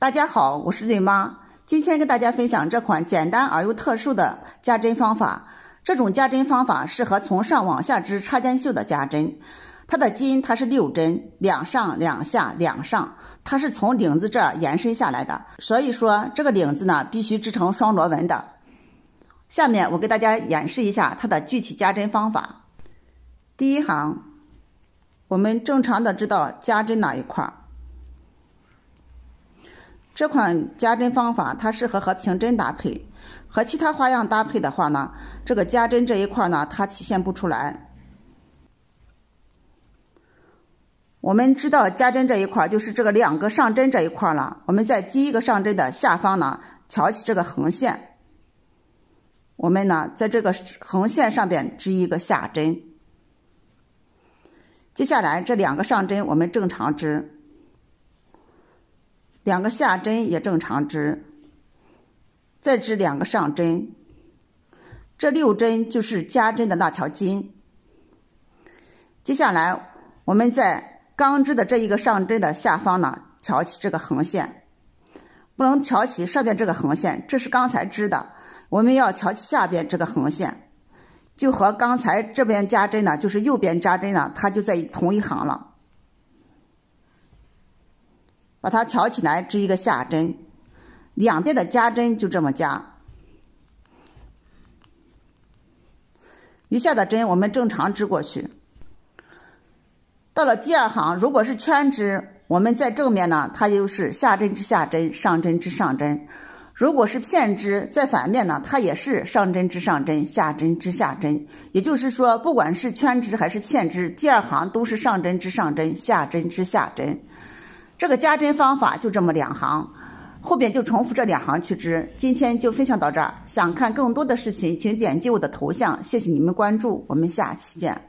大家好，我是瑞妈，今天跟大家分享这款简单而又特殊的加针方法。这种加针方法适合从上往下织插肩袖的加针。它的筋它是六针，两上两下两上，它是从领子这儿延伸下来的，所以说这个领子呢必须织成双螺纹的。下面我给大家演示一下它的具体加针方法。第一行，我们正常的知道加针哪一块儿。这款加针方法，它适合和平针搭配，和其他花样搭配的话呢，这个加针这一块呢，它体现不出来。我们知道加针这一块就是这个两个上针这一块了。我们在第一个上针的下方呢，挑起这个横线，我们呢，在这个横线上边织一个下针。接下来这两个上针我们正常织。两个下针也正常织，再织两个上针，这六针就是加针的那条筋。接下来，我们在刚织的这一个上针的下方呢，挑起这个横线，不能挑起上边这个横线，这是刚才织的，我们要挑起下边这个横线，就和刚才这边加针呢，就是右边扎针呢，它就在同一行了。把它挑起来，织一个下针，两边的加针就这么加。余下的针我们正常织过去。到了第二行，如果是圈织，我们在正面呢，它就是下针织下针，上针织上针；如果是片织，在反面呢，它也是上针织上针，下针织下针。也就是说，不管是圈织还是片织，第二行都是上针织上针，下针织下针。这个加针方法就这么两行，后边就重复这两行去织。今天就分享到这儿，想看更多的视频，请点击我的头像。谢谢你们关注，我们下期见。